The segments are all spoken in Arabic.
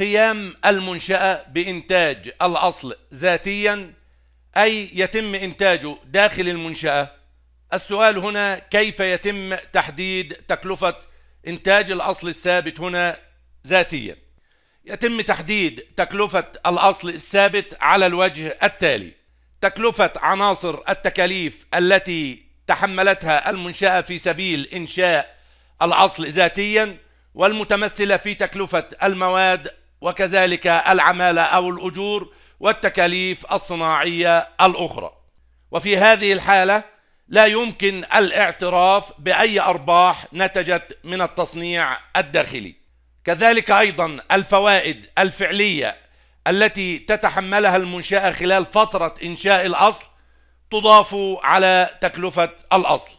قيام المنشأة بإنتاج الأصل ذاتيا أي يتم إنتاجه داخل المنشأة السؤال هنا كيف يتم تحديد تكلفة إنتاج الأصل الثابت هنا ذاتيا يتم تحديد تكلفة الأصل الثابت على الوجه التالي تكلفة عناصر التكاليف التي تحملتها المنشأة في سبيل إنشاء الأصل ذاتيا والمتمثلة في تكلفة المواد وكذلك العمالة أو الأجور والتكاليف الصناعية الأخرى وفي هذه الحالة لا يمكن الاعتراف بأي أرباح نتجت من التصنيع الداخلي كذلك أيضا الفوائد الفعلية التي تتحملها المنشأة خلال فترة إنشاء الأصل تضاف على تكلفة الأصل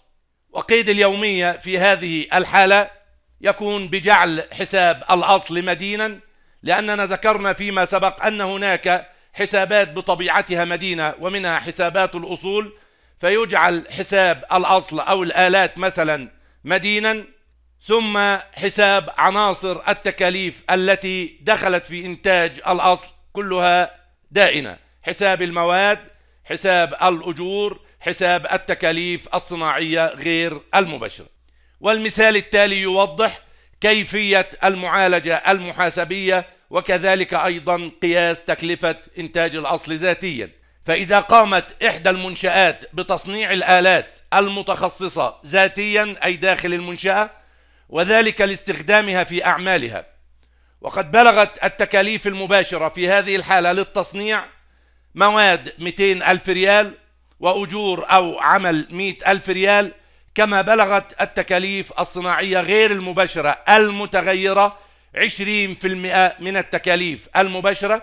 وقيد اليومية في هذه الحالة يكون بجعل حساب الأصل مدينا لأننا ذكرنا فيما سبق أن هناك حسابات بطبيعتها مدينة ومنها حسابات الأصول فيجعل حساب الأصل أو الآلات مثلا مدينا ثم حساب عناصر التكاليف التي دخلت في إنتاج الأصل كلها دائنة حساب المواد حساب الأجور حساب التكاليف الصناعية غير المباشرة والمثال التالي يوضح كيفية المعالجة المحاسبية وكذلك أيضا قياس تكلفة إنتاج الأصل ذاتيا فإذا قامت إحدى المنشآت بتصنيع الآلات المتخصصة ذاتيا أي داخل المنشأة وذلك لاستخدامها في أعمالها وقد بلغت التكاليف المباشرة في هذه الحالة للتصنيع مواد 200 ألف ريال وأجور أو عمل 100 ألف ريال كما بلغت التكاليف الصناعية غير المباشرة المتغيرة 20% من التكاليف المباشرة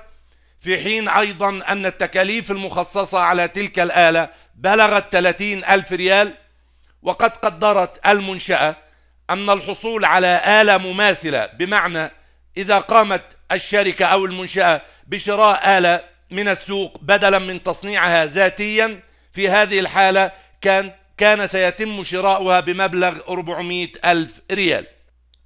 في حين أيضا أن التكاليف المخصصة على تلك الآلة بلغت 30 ألف ريال وقد قدرت المنشأة أن الحصول على آلة مماثلة بمعنى إذا قامت الشركة أو المنشأة بشراء آلة من السوق بدلا من تصنيعها ذاتيا في هذه الحالة كان كان سيتم شراؤها بمبلغ 400 ألف ريال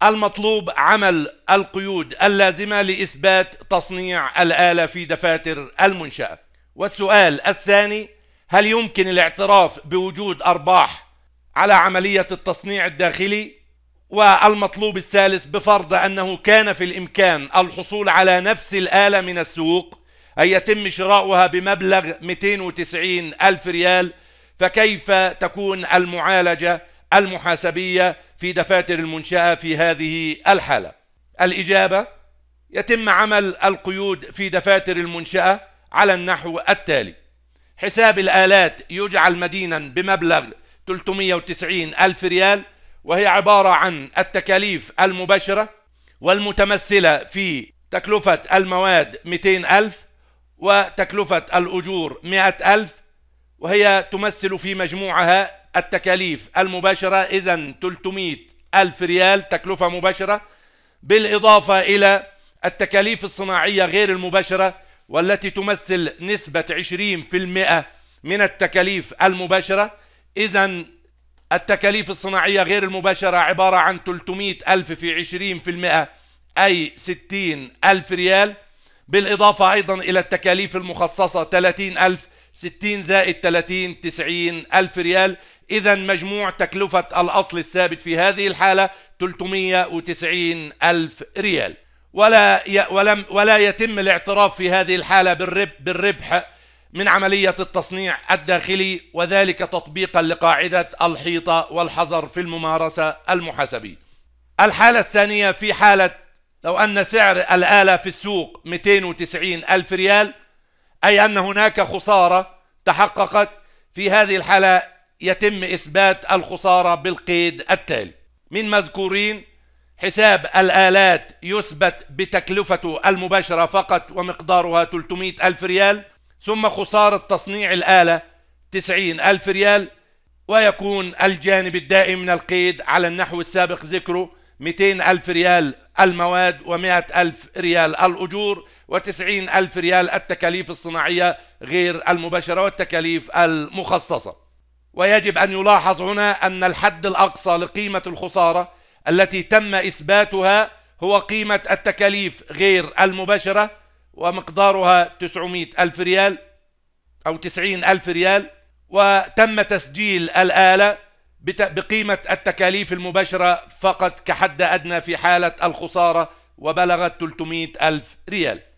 المطلوب عمل القيود اللازمة لإثبات تصنيع الآلة في دفاتر المنشأة والسؤال الثاني هل يمكن الاعتراف بوجود أرباح على عملية التصنيع الداخلي؟ والمطلوب الثالث بفرض أنه كان في الإمكان الحصول على نفس الآلة من السوق أن يتم شراؤها بمبلغ 290 ألف ريال فكيف تكون المعالجة المحاسبية في دفاتر المنشأة في هذه الحالة الإجابة يتم عمل القيود في دفاتر المنشأة على النحو التالي حساب الآلات يجعل مدينا بمبلغ 390 ألف ريال وهي عبارة عن التكاليف المباشرة والمتمثلة في تكلفة المواد 200 ألف وتكلفة الأجور 100 ألف وهي تمثل في مجموعها التكاليف المباشرة إذا 300 ألف ريال تكلفة مباشرة بالإضافة إلى التكاليف الصناعية غير المباشرة والتي تمثل نسبة 20% من التكاليف المباشرة إذا التكاليف الصناعية غير المباشرة عبارة عن 300 ألف في 20% أي 60 ألف ريال بالإضافة أيضا إلى التكاليف المخصصة 30 ألف 60 زائد 30 90 ألف ريال إذا مجموع تكلفة الأصل الثابت في هذه الحالة 390 ألف ريال ولا ولم ولا يتم الاعتراف في هذه الحالة بالرب بالربح من عملية التصنيع الداخلي وذلك تطبيقا لقاعدة الحيطة والحذر في الممارسة المحاسبية. الحالة الثانية في حالة لو أن سعر الآلة في السوق 290 ألف ريال أي أن هناك خسارة تحققت في هذه الحالة يتم إثبات الخسارة بالقيد التالي من مذكورين حساب الآلات يثبت بتكلفته المباشرة فقط ومقدارها 300 ألف ريال ثم خسارة تصنيع الآلة 90 ألف ريال ويكون الجانب الدائم من القيد على النحو السابق ذكره 200 ألف ريال المواد و100 ألف ريال الأجور وتسعين ألف ريال التكاليف الصناعية غير المباشرة والتكاليف المخصصة ويجب أن يلاحظ هنا أن الحد الأقصى لقيمة الخسارة التي تم إثباتها هو قيمة التكاليف غير المباشرة ومقدارها 900 ألف ريال أو 90 ألف ريال وتم تسجيل الآلة بقيمة التكاليف المباشرة فقط كحد أدنى في حالة الخسارة وبلغت 300 ألف ريال